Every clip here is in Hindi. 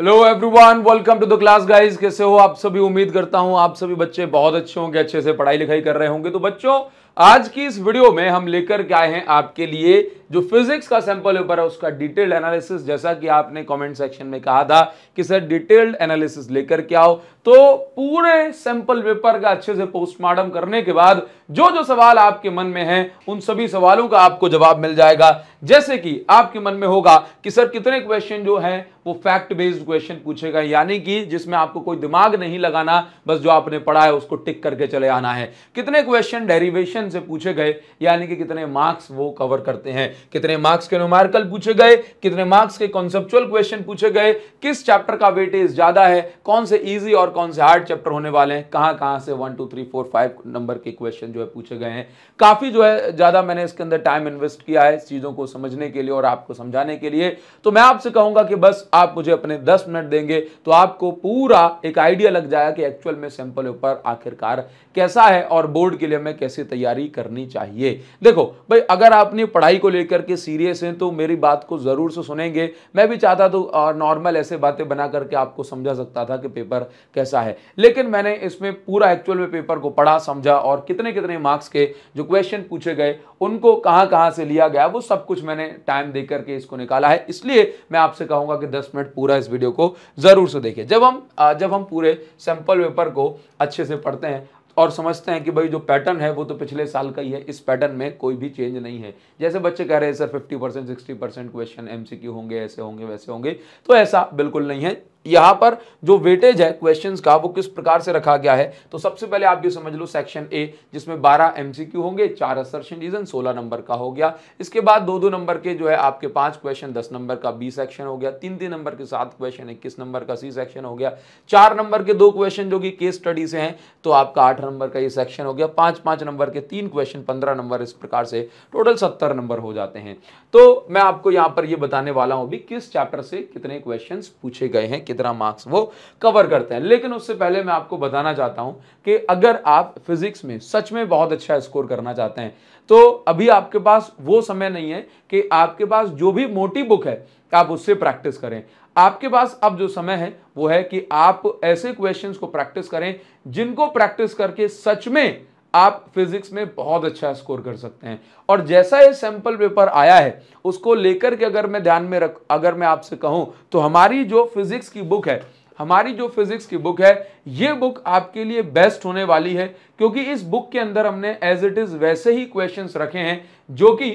hello everyone welcome to the class guys कैसे हो आप सभी उम्मीद करता हूं आप सभी बच्चे बहुत अच्छे होंगे अच्छे से पढ़ाई लिखाई कर रहे होंगे तो बच्चों आज की इस वीडियो में हम लेकर के आए हैं आपके लिए जो फिजिक्स का सैंपल पेपर है उसका डिटेल्ड एनालिसिस जैसा कि आपने कमेंट सेक्शन में कहा था कि सर डिटेल्ड एनालिसिस लेकर के आओ तो पूरे सैंपल पेपर का अच्छे से पोस्टमार्टम करने के बाद जो जो सवाल आपके मन में हैं उन सभी सवालों का आपको जवाब मिल जाएगा जैसे कि आपके मन में होगा कि सर कितने क्वेश्चन जो है वो फैक्ट बेस्ड क्वेश्चन पूछेगा यानी कि जिसमें आपको कोई दिमाग नहीं लगाना बस जो आपने पढ़ा है उसको टिक करके चले आना है कितने क्वेश्चन डेरिवेशन क्वेश्चन से पूछे गए यानी कि कितने मार्क्स वो कवर करते हैं कितने मार्क्स के नुमारकल पूछे गए कितने मार्क्स के कॉन्सेप्चुअल क्वेश्चन पूछे गए किस चैप्टर का वेटेज ज्यादा है कौन से ईजी और कौन से हार्ड चैप्टर होने वाले हैं कहाँ कहाँ से one two three four five number के क्वेश्चन जो है पूछे गए हैं काफी जो है ज्यादा मैंने इसके अंदर टाइम इन्वेस्ट किया है चीजों को समझने के लिए और आपको समझाने के लिए तो मैं आपसे कहूंगा कि बस आप मुझे अपने दस मिनट देंगे तो आपको पूरा एक आइडिया लग जाएगा कि एक्चुअल में सैंपल पेपर आखिरकार कैसा है और बोर्ड के लिए मैं कैसे तैयार तैयारी करनी चाहिए देखो भाई अगर आप अपनी पढ़ाई को लेकर के सीरियस हैं तो मेरी बात को ज़रूर से सुनेंगे मैं भी चाहता तो नॉर्मल ऐसे बातें बना करके आपको समझा सकता था कि पेपर कैसा है लेकिन मैंने इसमें पूरा एक्चुअल में पेपर को पढ़ा समझा और कितने कितने मार्क्स के जो क्वेश्चन पूछे गए उनको कहाँ कहाँ से लिया गया वो सब कुछ मैंने टाइम दे करके इसको निकाला है इसलिए मैं आपसे कहूँगा कि दस मिनट पूरा इस वीडियो को ज़रूर से देखें जब हम जब हम पूरे सैम्पल पेपर को अच्छे से पढ़ते हैं और समझते हैं कि भाई जो पैटर्न है वो तो पिछले साल का ही है इस पैटर्न में कोई भी चेंज नहीं है जैसे बच्चे कह रहे हैं sir 50 percent sixty percent question एम होंगे ऐसे होंगे वैसे होंगे तो ऐसा बिल्कुल नहीं है यहां पर जो वेटेज है क्वेश्चंस का वो किस प्रकार से रखा गया है तो सबसे पहले आप ये समझ लो सेक्शन ए जिसमें 12 एमसीक्यू होंगे चार असर्शन रीजन 16 नंबर का हो गया इसके बाद दो दो नंबर के जो है आपके पांच क्वेश्चन 10 नंबर का बी सेक्शन हो गया तीन तीन नंबर के सात क्वेश्चन इक्कीस नंबर का सी सेक्शन हो गया चार नंबर के दो क्वेश्चन जो कि केस स्टडी से हैं तो आपका आठ नंबर का ये सेक्शन हो गया पांच पांच नंबर के तीन क्वेश्चन पंद्रह नंबर इस प्रकार से टोटल सत्तर नंबर हो जाते हैं तो मैं आपको यहां पर यह बताने वाला हूं भी किस चैप्टर से कितने क्वेश्चन पूछे गए हैं कितना मार्क्स वो कवर करते हैं लेकिन उससे पहले मैं आपको बताना चाहता हूं कि अगर आप फिजिक्स में सच में बहुत अच्छा स्कोर करना चाहते हैं तो अभी आपके पास वो समय नहीं है कि आपके पास जो भी मोटी बुक है आप उससे प्रैक्टिस करें आपके पास अब जो समय है वो है कि आप ऐसे क्वेश्चंस को प्रैक्टिस करें जिनको प्रैक्टिस करके सच में आप फिजिक्स में बहुत अच्छा स्कोर कर सकते हैं और जैसा ये सैंपल पेपर आया है उसको लेकर के अगर मैं ध्यान में रख अगर मैं आपसे कहूँ तो हमारी जो फिजिक्स की बुक है हमारी जो फिजिक्स की बुक है ये बुक आपके लिए बेस्ट होने वाली है क्योंकि इस बुक के अंदर हमने एज इट इज वैसे ही क्वेश्चन रखे हैं जो कि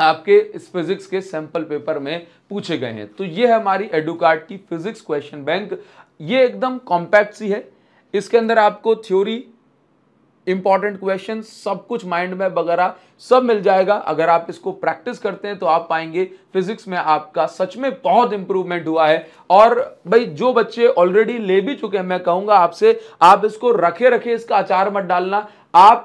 आपके इस फिजिक्स के सैंपल पेपर में पूछे गए हैं तो ये है हमारी एडुकार्ट की फिजिक्स क्वेश्चन बैंक ये एकदम कॉम्पैक्ट सी है इसके अंदर आपको थ्योरी इंपॉर्टेंट क्वेश्चन सब कुछ माइंड में वगैरह सब मिल जाएगा अगर आप इसको प्रैक्टिस करते हैं तो आप पाएंगे फिजिक्स में आपका सच में बहुत इंप्रूवमेंट हुआ है और भाई जो बच्चे ऑलरेडी ले भी चुके हैं मैं कहूंगा आपसे आप इसको रखे रखे इसका अचार मत डालना आप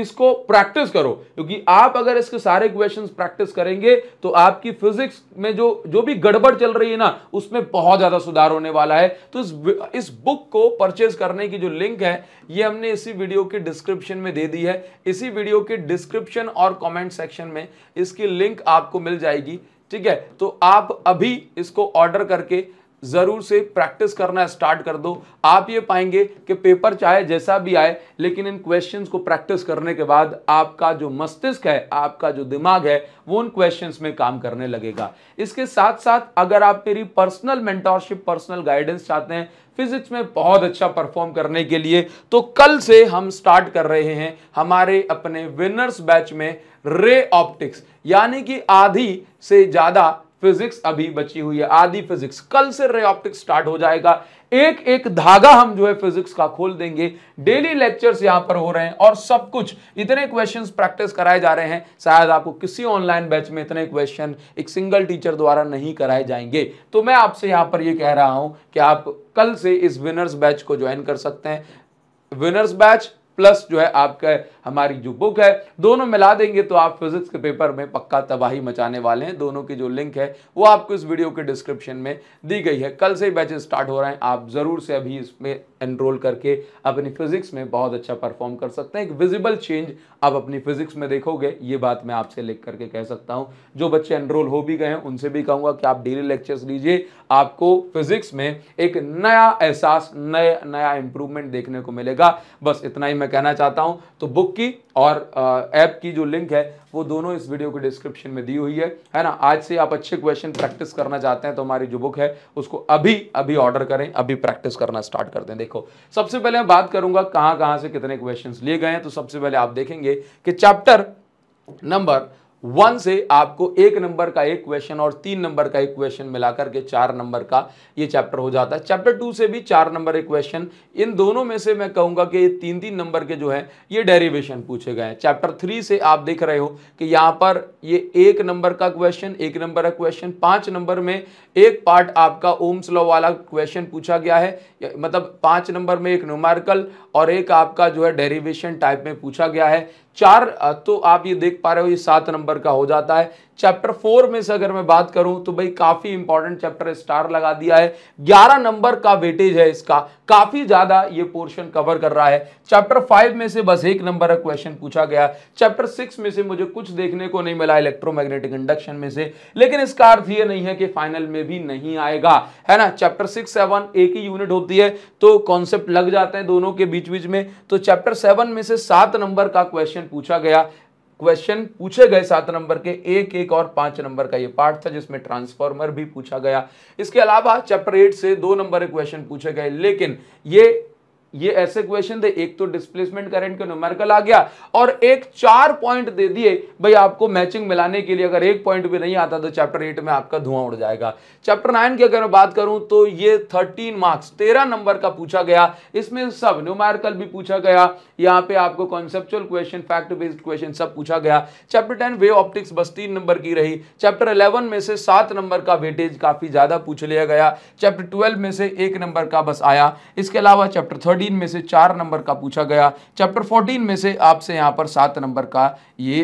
इसको प्रैक्टिस करो क्योंकि आप अगर इसके सारे क्वेश्चन प्रैक्टिस करेंगे तो आपकी फिजिक्स में जो जो भी गड़बड़ चल रही है ना उसमें बहुत ज़्यादा सुधार होने वाला है तो इस इस बुक को परचेज करने की जो लिंक है ये हमने इसी वीडियो के डिस्क्रिप्शन में दे दी है इसी वीडियो के डिस्क्रिप्शन और कॉमेंट सेक्शन में इसकी लिंक आपको मिल जाएगी ठीक है तो आप अभी इसको ऑर्डर करके ज़रूर से प्रैक्टिस करना स्टार्ट कर दो आप ये पाएंगे कि पेपर चाहे जैसा भी आए लेकिन इन क्वेश्चंस को प्रैक्टिस करने के बाद आपका जो मस्तिष्क है आपका जो दिमाग है वो उन क्वेश्चंस में काम करने लगेगा इसके साथ साथ अगर आप मेरी पर्सनल मेंटोरशिप पर्सनल गाइडेंस चाहते हैं फिजिक्स में बहुत अच्छा परफॉर्म करने के लिए तो कल से हम स्टार्ट कर रहे हैं हमारे अपने विनर्स बैच में रे ऑप्टिक्स यानी कि आधी से ज़्यादा फिजिक्स अभी बची हुई है आदि फिजिक्स कल से रे ऑप्टिक्स स्टार्ट हो जाएगा एक एक धागा हम जो है फिजिक्स का खोल देंगे डेली लेक्चर्स यहां पर हो रहे हैं और सब कुछ इतने क्वेश्चंस प्रैक्टिस कराए जा रहे हैं शायद आपको किसी ऑनलाइन बैच में इतने क्वेश्चन एक सिंगल टीचर द्वारा नहीं कराए जाएंगे तो मैं आपसे यहां पर यह कह रहा हूं कि आप कल से इस विनर्स बैच को ज्वाइन कर सकते हैं विनर्स बैच प्लस जो है आपका हमारी जो बुक है दोनों मिला देंगे तो आप फिजिक्स के पेपर में पक्का तबाही मचाने वाले हैं दोनों की जो लिंक है वो आपको इस वीडियो के डिस्क्रिप्शन में दी गई है कल से ही बैचेस स्टार्ट हो रहे हैं आप ज़रूर से अभी इसमें एनरोल करके अपनी फिजिक्स में बहुत अच्छा परफॉर्म कर सकते हैं एक विजिबल चेंज आप अपनी फिजिक्स में देखोगे ये बात मैं आपसे लिख करके कह सकता हूँ जो बच्चे एनरोल हो भी गए हैं उनसे भी कहूँगा कि आप डेली लेक्चर्स लीजिए आपको फिजिक्स में एक नया एहसास नया नया इंप्रूवमेंट देखने को मिलेगा बस इतना ही मैं मैं कहना चाहता हूं तो बुक की और ऐप की जो लिंक है वो दोनों इस वीडियो के डिस्क्रिप्शन में दी हुई है है ना आज से आप अच्छे क्वेश्चन प्रैक्टिस करना चाहते हैं तो हमारी जो बुक है उसको अभी अभी ऑर्डर करें अभी प्रैक्टिस करना स्टार्ट कर दें देखो सबसे पहले मैं बात करूंगा कहां कहां से कितने क्वेश्चन लिए गए हैं तो सबसे पहले आप देखेंगे कि चैप्टर नंबर वन से आपको एक नंबर का एक क्वेश्चन और तीन नंबर का एक क्वेश्चन मिलाकर के चार नंबर का ये चैप्टर हो जाता है चैप्टर टू से भी चार नंबर एक क्वेश्चन इन दोनों में से मैं कहूंगा कि ये तीन तीन नंबर के जो है ये डेरिवेशन पूछे गए हैं चैप्टर थ्री से आप देख रहे हो कि यहाँ पर ये एक नंबर का क्वेश्चन एक नंबर का क्वेश्चन पाँच नंबर में एक पार्ट आपका ओम्स लॉ वाला क्वेश्चन पूछा गया है मतलब पाँच नंबर में एक न्यूमार्कल और एक आपका जो है डेरिवेशन टाइप में पूछा गया है चार तो आप ये देख पा रहे हो ये सात नंबर का हो जाता है चैप्टर फोर में से अगर मैं बात करूं तो भाई काफी इंपॉर्टेंट चैप्टर स्टार लगा दिया है ग्यारह नंबर का वेटेज है इसका काफी ज्यादा ये पोर्शन कवर कर रहा है चैप्टर फाइव में से बस एक नंबर का क्वेश्चन पूछा गया चैप्टर सिक्स में से मुझे कुछ देखने को नहीं मिला इलेक्ट्रोमैग्नेटिक इंडक्शन में से लेकिन इसका अर्थ ये नहीं है कि फाइनल में भी नहीं आएगा है ना चैप्टर सिक्स सेवन एक ही यूनिट होती है तो कॉन्सेप्ट लग जाते हैं दोनों के बीच बीच में तो चैप्टर सेवन में से सात नंबर का क्वेश्चन पूछा गया क्वेश्चन पूछे गए सात नंबर के एक एक और पांच नंबर का ये पार्ट था जिसमें ट्रांसफॉर्मर भी पूछा गया इसके अलावा चैप्टर एट से दो नंबर के क्वेश्चन पूछे गए लेकिन ये ये ऐसे क्वेश्चन थे एक तो डिस्प्लेसमेंट करंट के न्यूमेरिकल आ गया और एक चार पॉइंट दे दिए भाई आपको मैचिंग मिलाने के लिए अगर एक पॉइंट भी नहीं आता तो चैप्टर एट में आपका धुआं उड़ जाएगा चैप्टर नाइन की अगर मैं बात करूं तो ये थर्टीन मार्क्स तेरह नंबर का पूछा गया इसमें सब न्यूमेरिकल भी पूछा गया यहाँ पे आपको conceptual question fact based question सब पूछा गया चैप्टर टेन वे ऑप्टिक्स बस तीन नंबर की रही चैप्टर इलेवन में से सात नंबर का वेटेज काफी ज्यादा पूछ लिया गया चैप्टर ट्वेल्व में से एक नंबर का बस आया इसके अलावा चैप्टर थर्ड थर्टीन में से चार नंबर का पूछा गया चैप्टर फोर्टीन में से आपसे यहाँ पर सात नंबर का ये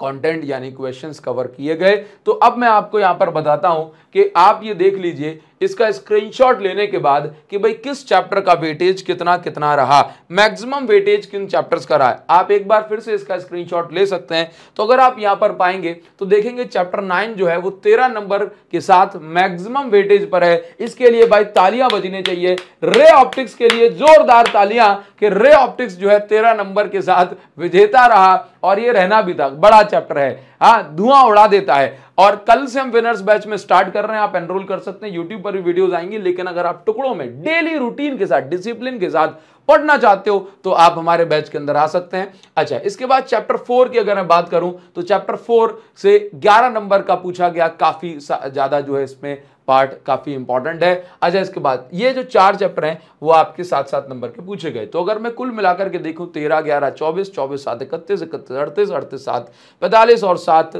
कंटेंट यानी क्वेश्चंस कवर किए गए तो अब मैं आपको यहां पर बताता हूं कि आप ये देख लीजिए इसका स्क्रीनशॉट लेने के बाद कि भाई किस चैप्टर का वेटेज कितना कितना रहा मैक्सिमम वेटेज किन चैप्टर्स का रहा है आप एक बार फिर से इसका स्क्रीनशॉट ले सकते हैं तो अगर आप यहां पर पाएंगे तो देखेंगे चैप्टर नाइन जो है वो तेरह नंबर के साथ मैक्सिमम वेटेज पर है इसके लिए भाई तालियां बजने चाहिए रे ऑप्टिक्स के लिए जोरदार तालियां कि रे ऑप्टिक्स जो है तेरह नंबर के साथ विजेता रहा और ये रहना भी था बड़ा चैप्टर है हाँ धुआं उड़ा देता है और कल से हम विनर्स बैच में स्टार्ट कर रहे हैं आप एनरोल कर सकते हैं यूट्यूब पर भी वीडियोस आएंगे लेकिन अगर आप टुकड़ों में डेली रूटीन के साथ डिसिप्लिन के साथ पढ़ना चाहते हो तो आप हमारे बैच के अंदर आ सकते हैं अच्छा इसके बाद चैप्टर फोर की अगर मैं बात करूं तो चैप्टर फोर से ग्यारह नंबर का पूछा गया काफी ज्यादा जो है इसमें पार्ट काफ़ी इंपॉर्टेंट है अच्छा इसके बाद ये जो चार चैप्टर हैं वो आपके साथ साथ नंबर के पूछे गए तो अगर मैं कुल मिलाकर के देखूं तेरह ग्यारह चौबीस चौबीस सात इकतीस इकतीस अड़तीस अड़तीस सात पैंतालीस और सात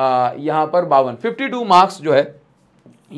यहाँ पर बावन फिफ्टी टू मार्क्स जो है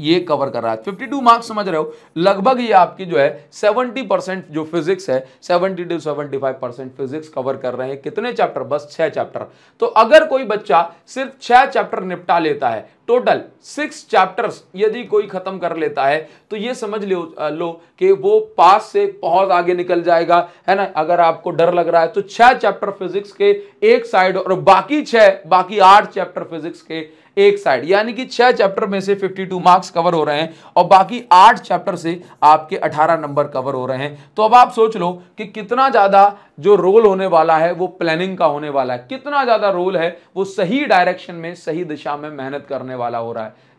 ये कवर कर रहा है टू मार्क्स समझ रहे हो लगभग ये आपकी जो है सेवेंटी परसेंट जो फिजिक्स है seventy to seventy five percent physics cover कर रहे हैं कितने चैप्टर बस छह चैप्टर तो अगर कोई बच्चा सिर्फ छह चैप्टर निपटा लेता है टोटल सिक्स चैप्टर्स यदि कोई खत्म कर लेता है तो ये समझ लो लो कि वो पास से बहुत आगे निकल जाएगा है ना अगर आपको डर लग रहा है तो छह चैप्टर फिजिक्स के एक साइड और बाकी छह बाकी आठ चैप्टर फिजिक्स के एक साइड यानी कि छह चैप्टर में से 52 मार्क्स कवर हो रहे हैं और बाकी आठ चैप्टर से आपके 18 नंबर कवर हो रहे हैं तो अब आप सोच लो कि कितना ज़्यादा जो रोल होने वाला है वो प्लानिंग का होने वाला है कितना ज़्यादा रोल है वो सही डायरेक्शन में सही दिशा में मेहनत करने करने वाला हो रहा है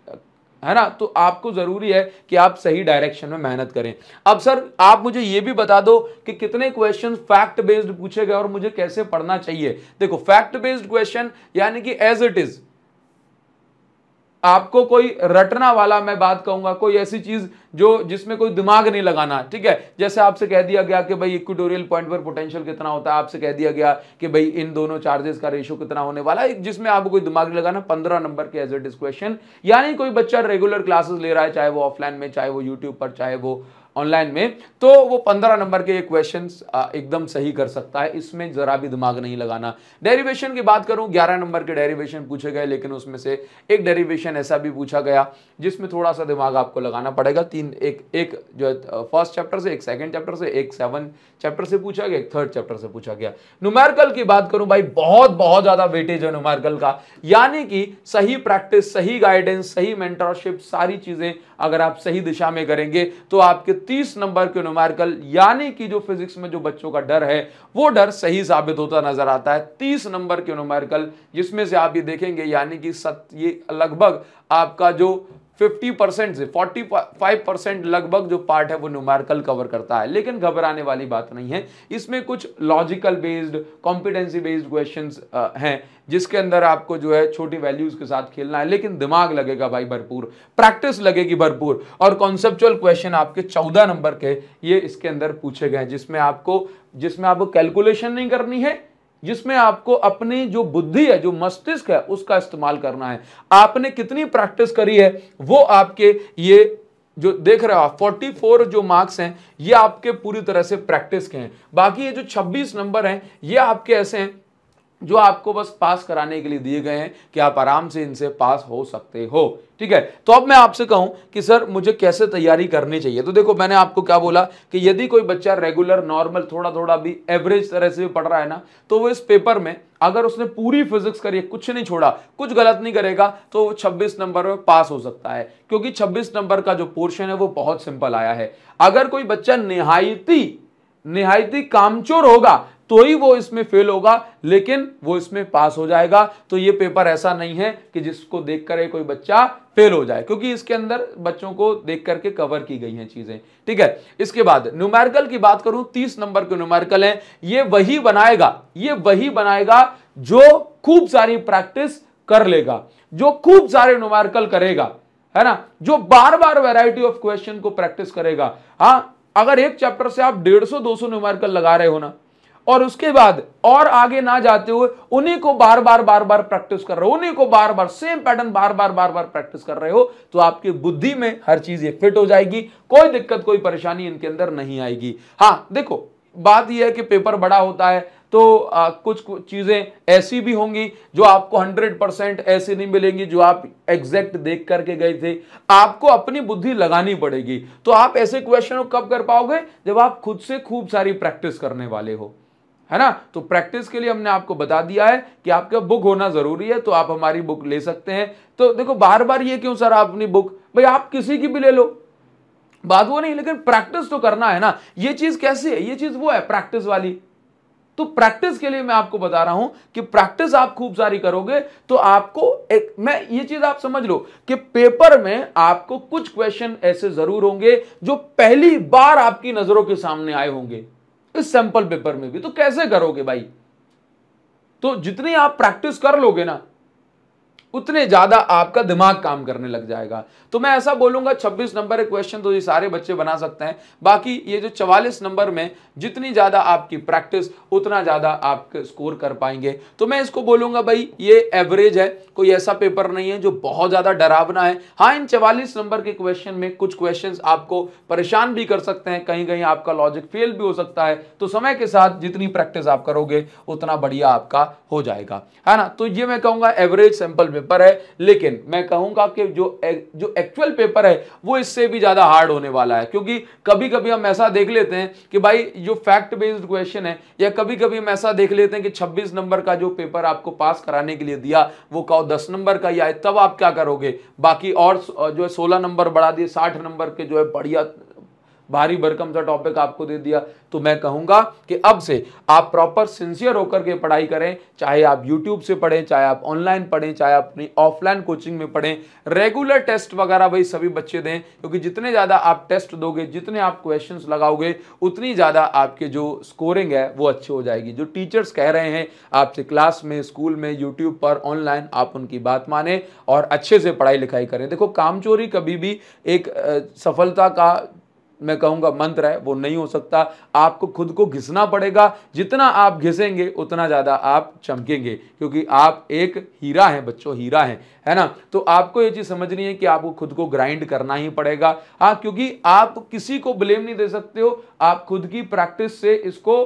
है ना तो आपको ज़रूरी है कि आप सही डायरेक्शन में मेहनत करें अब सर आप मुझे यह भी बता दो कि कितने क्वेश्चन फैक्ट बेस्ड पूछे गए और मुझे कैसे पढ़ना चाहिए देखो फैक्ट बेस्ड क्वेश्चन यानी कि एज इट इज़ आपको कोई रटना वाला मैं बात कहूंगा कोई ऐसी चीज जो जिसमें कोई दिमाग नहीं लगाना ठीक है जैसे आपसे कह दिया गया कि भाई इक्विटोरियल पॉइंट पर पोटेंशियल कितना होता है आपसे कह दिया गया कि भाई इन दोनों चार्जेस का रेशियो कितना होने वाला है जिसमें आपको कोई दिमाग नहीं लगाना पंद्रह नंबर के एज इट क्वेश्चन यानी कोई बच्चा रेगुलर क्लासेस ले रहा है चाहे वो ऑफलाइन में चाहे वो यूट्यूब पर चाहे वो ऑनलाइन में तो वो पंद्रह नंबर के क्वेश्चन एकदम सही कर सकता है इसमें जरा भी दिमाग नहीं लगाना डेरिवेशन की बात करूं ग्यारह नंबर के डेरिवेशन पूछे गए लेकिन उसमें से एक डेरिवेशन ऐसा भी पूछा गया जिसमें थोड़ा सा दिमाग आपको लगाना पड़ेगा तीन एक एक जो फर्स्ट चैप्टर से एक सेकेंड चैप्टर से एक सेवन चैप्टर से पूछा गया एक थर्ड चैप्टर से पूछा गया नुमैरकल की बात करूं भाई बहुत बहुत ज़्यादा वेटेज है नुमैरकल का यानी कि सही प्रैक्टिस सही गाइडेंस सही मेंटरशिप सारी चीज़ें अगर आप सही दिशा में करेंगे तो आपके तीस नंबर के न्यूमेरिकल यानी कि जो फिजिक्स में जो बच्चों का डर है वो डर सही साबित होता नजर आता है तीस नंबर के न्यूमेरिकल जिसमें से आप ये देखेंगे यानी कि सत्य लगभग आपका जो 50 परसेंट से 45 परसेंट लगभग जो पार्ट है वो न्यूमेरिकल कवर करता है लेकिन घबराने वाली बात नहीं है इसमें कुछ logical based competency based questions हैं जिसके अंदर आपको जो है छोटी वैल्यूज के साथ खेलना है लेकिन दिमाग लगेगा भाई भरपूर प्रैक्टिस लगेगी भरपूर और कॉन्सेप्चुअल क्वेश्चन आपके चौदह नंबर के ये इसके अंदर पूछे गए जिसमें आपको जिसमें आपको कैलकुलेशन नहीं करनी है जिसमें आपको अपनी जो बुद्धि है जो मस्तिष्क है उसका इस्तेमाल करना है आपने कितनी प्रैक्टिस करी है वो आपके ये जो देख रहे हो फोर्टी फोर जो मार्क्स हैं ये आपके पूरी तरह से प्रैक्टिस के हैं बाकी ये जो छब्बीस नंबर हैं ये आपके ऐसे हैं जो आपको बस पास कराने के लिए दिए गए हैं कि आप आराम से इनसे पास हो सकते हो ठीक है तो अब मैं आपसे कहूं कि सर मुझे कैसे तैयारी करनी चाहिए तो देखो मैंने आपको क्या बोला कि यदि कोई बच्चा रेगुलर नॉर्मल थोड़ा थोड़ा भी एवरेज तरह से भी पढ़ रहा है ना तो वो इस पेपर में अगर उसने पूरी फिजिक्स करिए कुछ नहीं छोड़ा कुछ गलत नहीं करेगा तो वो छब्बीस नंबर में पास हो सकता है क्योंकि छब्बीस नंबर का जो पोर्शन है वो बहुत सिंपल आया है अगर कोई बच्चा निहायती निहायती कामचोर होगा तो ही वो इसमें फेल होगा लेकिन वो इसमें पास हो जाएगा तो ये पेपर ऐसा नहीं है कि जिसको देख कर कोई बच्चा फेल हो जाए क्योंकि इसके अंदर बच्चों को देख करके कवर की गई हैं चीजें ठीक है इसके बाद न्यूमेरिकल की बात करूं तीस नंबर के न्यूमेरिकल हैं ये वही बनाएगा ये वही बनाएगा जो खूब सारी प्रैक्टिस कर लेगा जो खूब सारे न्यूमेरिकल करेगा है ना जो बार बार वेराइटी ऑफ क्वेश्चन को प्रैक्टिस करेगा हाँ अगर एक चैप्टर से आप डेढ़ सौ दो सौ लगा रहे हो ना और उसके बाद और आगे ना जाते हुए उन्हीं को बार बार बार बार प्रैक्टिस कर रहे हो उन्हीं को बार बार सेम पैटर्न बार बार बार बार प्रैक्टिस कर रहे हो तो आपकी बुद्धि में हर चीज ये फिट हो जाएगी कोई दिक्कत कोई परेशानी इनके अंदर नहीं आएगी हाँ देखो बात यह है कि पेपर बड़ा होता है तो आ, कुछ, कुछ चीज़ें ऐसी भी होंगी जो आपको 100 परसेंट ऐसी नहीं मिलेंगी जो आप एग्जैक्ट देख करके गए थे आपको अपनी बुद्धि लगानी पड़ेगी तो आप ऐसे क्वेश्चन कब कर पाओगे जब आप खुद से खूब सारी प्रैक्टिस करने वाले हो है ना तो प्रैक्टिस के लिए हमने आपको बता दिया है कि आपका बुक होना जरूरी है तो आप हमारी बुक ले सकते हैं तो देखो बार बार ये क्यों सर आप अपनी बुक भाई आप किसी की भी ले लो बात वो नहीं लेकिन प्रैक्टिस तो करना है ना ये चीज कैसी है ये चीज वो है प्रैक्टिस वाली तो प्रैक्टिस के लिए मैं आपको बता रहा हूं कि प्रैक्टिस आप खूब सारी करोगे तो आपको एक मैं ये चीज आप समझ लो कि पेपर में आपको कुछ क्वेश्चन ऐसे जरूर होंगे जो पहली बार आपकी नजरों के सामने आए होंगे इस सैंपल पेपर में भी तो कैसे करोगे भाई तो जितनी आप प्रैक्टिस कर लोगे ना उतने ज़्यादा आपका दिमाग काम करने लग जाएगा तो मैं ऐसा बोलूंगा 26 नंबर के क्वेश्चन तो ये सारे बच्चे बना सकते हैं बाकी ये जो 44 नंबर में जितनी ज़्यादा आपकी प्रैक्टिस उतना ज़्यादा आप स्कोर कर पाएंगे तो मैं इसको बोलूंगा भाई ये एवरेज है कोई ऐसा पेपर नहीं है जो बहुत ज़्यादा डरावना है हाँ इन चवालीस नंबर के क्वेश्चन में कुछ क्वेश्चन आपको परेशान भी कर सकते हैं कहीं कहीं आपका लॉजिक फेल भी हो सकता है तो समय के साथ जितनी प्रैक्टिस आप करोगे उतना बढ़िया आपका हो जाएगा है ना तो ये मैं कहूंगा एवरेज सैंपल पेपर पेपर है लेकिन मैं कहूंगा कि जो जो एक्चुअल पेपर है वो इससे भी ज़्यादा हार्ड होने वाला है क्योंकि कभी कभी हम ऐसा देख लेते हैं कि भाई जो फैक्ट बेस्ड क्वेश्चन है या कभी कभी हम ऐसा देख लेते हैं कि छब्बीस नंबर का जो पेपर आपको पास कराने के लिए दिया वो कहो दस नंबर का ही आए तब आप क्या करोगे बाकी और जो है सोलह नंबर बढ़ा दिए साठ नंबर के जो है बढ़िया भारी भरकम सा टॉपिक आपको दे दिया तो मैं कहूंगा कि अब से आप प्रॉपर सिंसियर होकर के पढ़ाई करें चाहे आप यूट्यूब से पढ़ें चाहे आप ऑनलाइन पढ़ें चाहे आप अपनी ऑफलाइन कोचिंग में पढ़ें रेगुलर टेस्ट वगैरह भाई सभी बच्चे दें क्योंकि जितने ज़्यादा आप टेस्ट दोगे जितने आप क्वेश्चन लगाओगे उतनी ज़्यादा आपके जो स्कोरिंग है वो अच्छी हो जाएगी जो टीचर्स कह रहे हैं आपसे क्लास में स्कूल में यूट्यूब पर ऑनलाइन आप उनकी बात माने और अच्छे से पढ़ाई लिखाई करें देखो काम चोरी कभी भी एक सफलता का मैं कहूंगा मंत्र है वो नहीं हो सकता आपको खुद को घिसना पड़ेगा जितना आप घिसेंगे उतना ज़्यादा आप चमकेंगे क्योंकि आप एक हीरा हैं बच्चों हीरा हैं है ना तो आपको ये चीज़ समझनी है कि आपको खुद को ग्राइंड करना ही पड़ेगा हाँ क्योंकि आप किसी को ब्लेम नहीं दे सकते हो आप खुद की प्रैक्टिस से इसको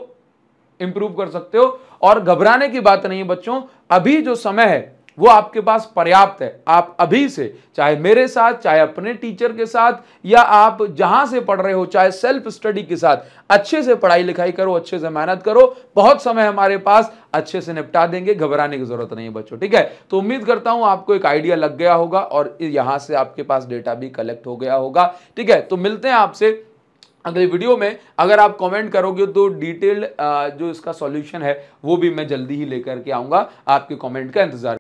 इंप्रूव कर सकते हो और घबराने की बात नहीं है बच्चों अभी जो समय है वो आपके पास पर्याप्त है आप अभी से चाहे मेरे साथ चाहे अपने टीचर के साथ या आप जहां से पढ़ रहे हो चाहे सेल्फ स्टडी के साथ अच्छे से पढ़ाई लिखाई करो अच्छे से मेहनत करो बहुत समय हमारे पास अच्छे से निपटा देंगे घबराने की जरूरत नहीं है बच्चों ठीक है तो उम्मीद करता हूं आपको एक आइडिया लग गया होगा और यहां से आपके पास डेटा भी कलेक्ट हो गया होगा ठीक है तो मिलते हैं आपसे अगले वीडियो में अगर आप कमेंट करोगे तो डिटेल्ड जो इसका सॉल्यूशन है वो भी मैं जल्दी ही लेकर के आऊंगा आपके कमेंट का इंतजार